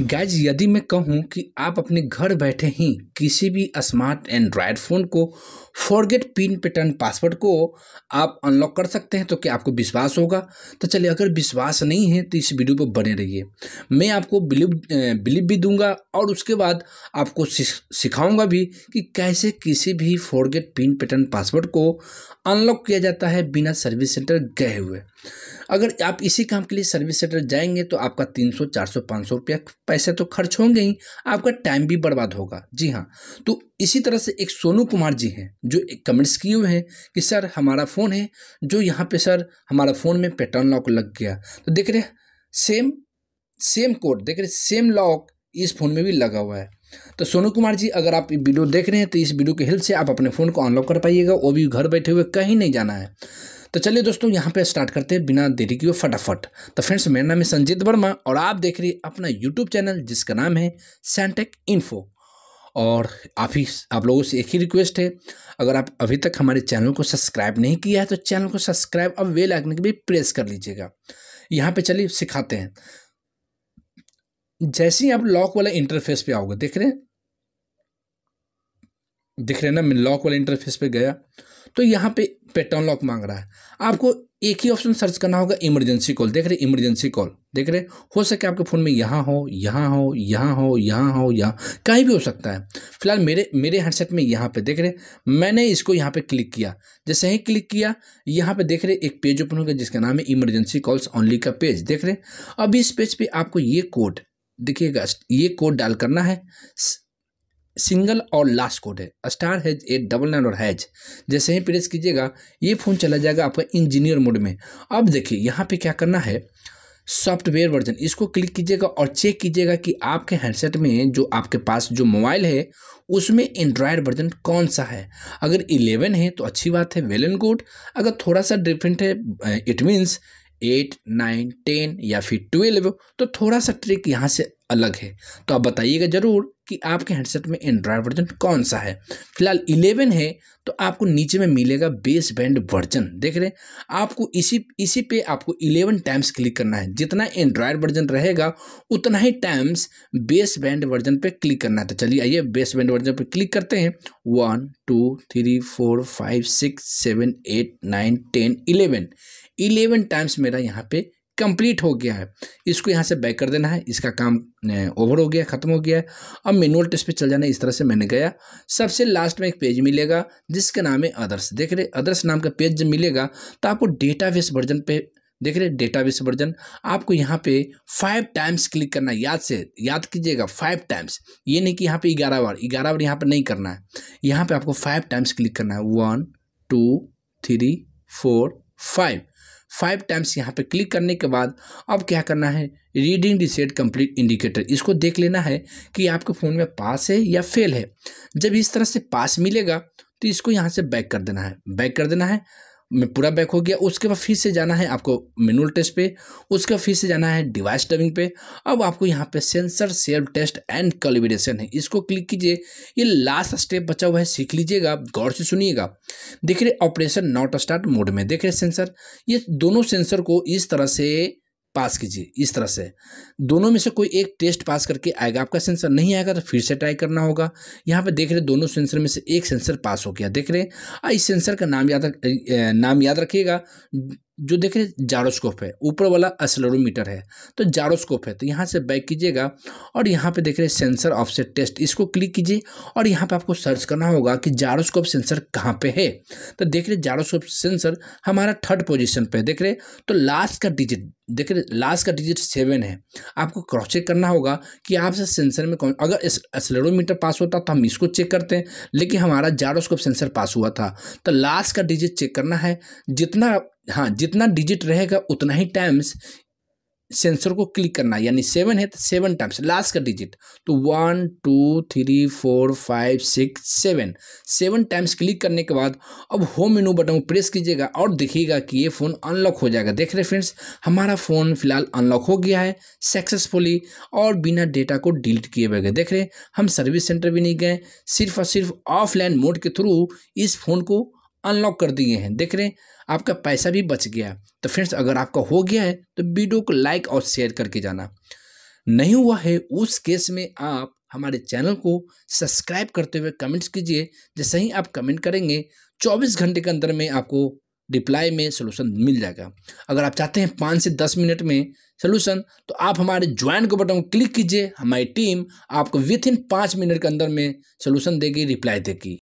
guys यदि मैं कहूँ कि आप अपने घर बैठे ही किसी भी स्मार्ट एंड्रॉयड फ़ोन को फॉरगेट पिन पैटर्न पासवर्ड को आप अनलॉक कर सकते हैं तो क्या आपको विश्वास होगा तो चलिए अगर विश्वास नहीं है तो इस वीडियो पर बने रहिए मैं आपको बिलीव बिलीव भी दूंगा और उसके बाद आपको सिखाऊंगा भी कि कैसे किसी भी फॉरगेट पिन पैटर्न पासवर्ड को अनलॉक किया जाता है बिना सर्विस सेंटर गए हुए अगर आप इसी काम के लिए सर्विस सेंटर जाएंगे तो आपका तीन सौ चार सौ पाँच सौ रुपया पैसे तो खर्च होंगे ही आपका टाइम भी बर्बाद होगा जी हाँ तो इसी तरह से एक सोनू कुमार जी हैं जो एक कमेंट्स किए हुए हैं कि सर हमारा फ़ोन है जो यहाँ पे सर हमारा फ़ोन में पैटर्न लॉक लग गया तो देख रहे सेम सेम कोड देख रहे सेम लॉक इस फ़ोन में भी लगा हुआ है तो सोनू कुमार जी अगर आप वीडियो देख रहे हैं तो इस वीडियो के हेल्प से आप अपने फ़ोन को अनलॉक कर पाइएगा वो भी घर बैठे हुए कहीं नहीं जाना है तो चलिए दोस्तों यहाँ पे स्टार्ट करते हैं बिना देरी किए फटाफट तो फ्रेंड्स मेरा नाम है संजीत वर्मा और आप देख रहे अपना यूट्यूब चैनल जिसका नाम है सेंटेक इन्फो और आप ही आप लोगों से एक ही रिक्वेस्ट है अगर आप अभी तक हमारे चैनल को सब्सक्राइब नहीं किया है तो चैनल को सब्सक्राइब और वे लाइकन के भी प्रेस कर लीजिएगा यहाँ पे चलिए सिखाते हैं जैसे ही आप लॉक वाला इंटरफेस पे आओगे देख रहे हैं दिख रहे ना मैं लॉक वाले इंटरफेस पे गया तो यहाँ पे पेटर्न लॉक मांग रहा है आपको एक ही ऑप्शन सर्च करना होगा इमरजेंसी कॉल देख रहे इमरजेंसी कॉल देख रहे हो सके आपके फ़ोन में यहाँ हो यहाँ हो यहाँ हो यहाँ हो यहाँ कहीं भी हो सकता है फिलहाल मेरे मेरे हैंडसेट में यहाँ पे देख रहे मैंने इसको यहाँ पे क्लिक किया जैसे ही क्लिक किया यहाँ पे देख रहे एक पेज ओपन हो गया जिसका नाम है इमरजेंसी कॉल्स ऑनली का पेज देख रहे अब इस पेज पर पे आपको ये कोड देखिएगा ये कोड डाल करना है सिंगल और लास्ट कोड है star hash eight double nine और हैज जैसे ही प्रेस कीजिएगा ये फ़ोन चला जाएगा आपका इंजीनियर मोड में अब देखिए यहाँ पे क्या करना है सॉफ्टवेयर वर्जन इसको क्लिक कीजिएगा और चेक कीजिएगा कि आपके हैंडसेट में जो आपके पास जो मोबाइल है उसमें एंड्रॉयड वर्जन कौन सा है अगर इलेवन है तो अच्छी बात है वेल एंड गुड अगर थोड़ा सा डिफरेंट है it means eight nine ten या फिर ट्वेल्व तो थोड़ा सा ट्रिक यहाँ से अलग है तो आप बताइएगा ज़रूर कि आपके हेडसेट में एंड्रॉयड वर्जन कौन सा है फिलहाल इलेवन है तो आपको नीचे में मिलेगा बेस बैंड वर्जन देख रहे हैं आपको इसी इसी पे आपको इलेवन टाइम्स क्लिक करना है जितना एंड्रॉयड वर्जन रहेगा उतना ही टाइम्स बेस बैंड वर्जन पे क्लिक करना है तो चलिए आइए बेस बैंड वर्जन पे क्लिक करते हैं one two three four five six seven eight nine ten eleven eleven times मेरा यहाँ पर कंप्लीट हो गया है इसको यहाँ से बैक कर देना है इसका काम ओवर हो गया ख़त्म हो गया है अब मेनुअल टेस्ट पे चल जाना है इस तरह से मैंने गया सबसे लास्ट में एक पेज मिलेगा जिसका नाम है अदर्स देख रहे अदर्स नाम का पेज जब मिलेगा तो आपको डेटाबेस वर्जन पे देख रहे डेटाबेस वर्जन आपको यहाँ पे फाइव टाइम्स क्लिक करना है याद से याद कीजिएगा फाइव टाइम्स ये नहीं कि यहाँ पर ग्यारह बार ग्यारह बार यहाँ पर नहीं करना है यहाँ पर आपको फाइव टाइम्स क्लिक करना है one two three four five five times यहाँ पे क्लिक करने के बाद अब क्या करना है रीडिंग डिसेट कंप्लीट इंडिकेटर इसको देख लेना है कि आपके फ़ोन में पास है या फेल है जब इस तरह से पास मिलेगा तो इसको यहाँ से बैक कर देना है बैक कर देना है में पूरा बैक हो गया उसके बाद फिर से जाना है आपको मेनुअल टेस्ट पे उसके बाद फिर से जाना है डिवाइस टबिंग पे अब आपको यहाँ पे sensor self test and calibration है इसको क्लिक कीजिए ये लास्ट स्टेप बचा हुआ है सीख लीजिएगा गौर से सुनिएगा देख रहे ऑपरेशन नॉट स्टार्ट मोड में देख रहे सेंसर ये दोनों सेंसर को इस तरह से पास कीजिए इस तरह से दोनों में से कोई एक टेस्ट पास करके आएगा आपका सेंसर नहीं आएगा तो फिर से ट्राई करना होगा यहाँ पे देख रहे दोनों सेंसर में से एक सेंसर पास हो गया देख रहे इस सेंसर का नाम याद नाम याद रखिएगा जो देख रहे जारोस्कोप है ऊपर वाला असलरोमीटर है तो जारोस्कोप है तो यहाँ से बैक कीजिएगा और यहाँ पे देख रहे सेंसर ऑफसेट टेस्ट इसको क्लिक कीजिए और यहाँ पे आपको सर्च करना होगा कि जारोस्कोप सेंसर कहाँ पे है तो देख रहे जारोस्कोप सेंसर हमारा थर्ड पोजीशन पे देख रहे तो लास्ट का डिजिट देख रहे लास्ट का डिजिट सेवन है आपको क्रॉस चेक करना होगा कि आपसे सेंसर में कौन अगर एसलेरोमीटर पास होता तो हम इसको चेक करते हैं लेकिन हमारा जारोस्कोप सेंसर पास हुआ था तो लास्ट का डिजिट चेक करना है जितना हाँ जितना डिजिट रहेगा उतना ही टाइम्स सेंसर को क्लिक करना यानी सेवन है तो सेवन टाइम्स लास्ट का डिजिट तो one two three four five six seven seven times click करने के बाद अब होम मेनू बटन को प्रेस कीजिएगा और देखिएगा कि ये फ़ोन अनलॉक हो जाएगा देख रहे फ्रेंड्स हमारा फ़ोन फिलहाल अनलॉक हो गया है सक्सेसफुली और बिना डेटा को डिलीट किए बगैर देख रहे हम सर्विस सेंटर भी नहीं गए सिर्फ और सिर्फ ऑफलाइन मोड के थ्रू इस फ़ोन को अनलॉक कर दिए हैं देख रहे हैं आपका पैसा भी बच गया तो फ्रेंड्स अगर आपका हो गया है तो वीडियो को लाइक और शेयर करके जाना नहीं हुआ है उस केस में आप हमारे चैनल को सब्सक्राइब करते हुए कमेंट्स कीजिए जैसे ही आप कमेंट करेंगे 24 घंटे के अंदर में आपको रिप्लाई में सोल्यूशन मिल जाएगा अगर आप चाहते हैं पाँच से दस मिनट में सोल्यूशन तो आप हमारे ज्वाइन के बटन को क्लिक कीजिए हमारी टीम आपको विथ इन पाँच मिनट के अंदर में सोल्यूशन देगी रिप्लाई देगी